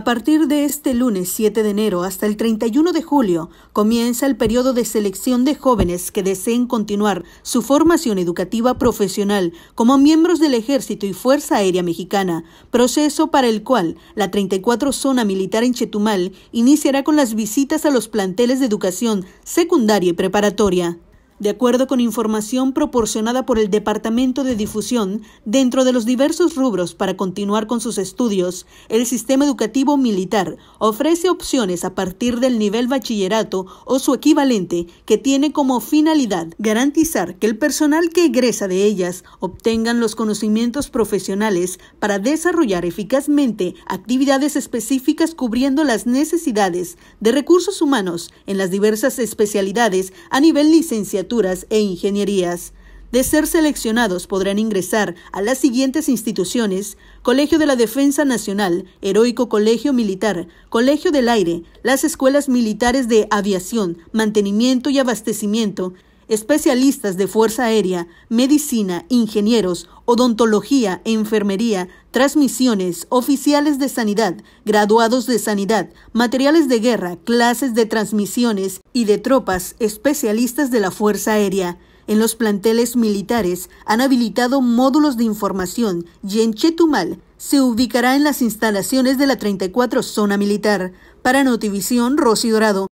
A partir de este lunes 7 de enero hasta el 31 de julio comienza el periodo de selección de jóvenes que deseen continuar su formación educativa profesional como miembros del Ejército y Fuerza Aérea Mexicana, proceso para el cual la 34 Zona Militar en Chetumal iniciará con las visitas a los planteles de educación secundaria y preparatoria de acuerdo con información proporcionada por el Departamento de Difusión, dentro de los diversos rubros para continuar con sus estudios, el sistema educativo militar ofrece opciones a partir del nivel bachillerato o su equivalente que tiene como finalidad garantizar que el personal que egresa de ellas obtengan los conocimientos profesionales para desarrollar eficazmente actividades específicas cubriendo las necesidades de recursos humanos en las diversas especialidades a nivel licenciatura e ingenierías. De ser seleccionados podrán ingresar a las siguientes instituciones, Colegio de la Defensa Nacional, Heroico Colegio Militar, Colegio del Aire, las Escuelas Militares de Aviación, Mantenimiento y Abastecimiento, especialistas de Fuerza Aérea, medicina, ingenieros, odontología, enfermería, transmisiones, oficiales de sanidad, graduados de sanidad, materiales de guerra, clases de transmisiones y de tropas, especialistas de la Fuerza Aérea. En los planteles militares han habilitado módulos de información y en Chetumal se ubicará en las instalaciones de la 34 Zona Militar. Para Notivisión, Rosy Dorado.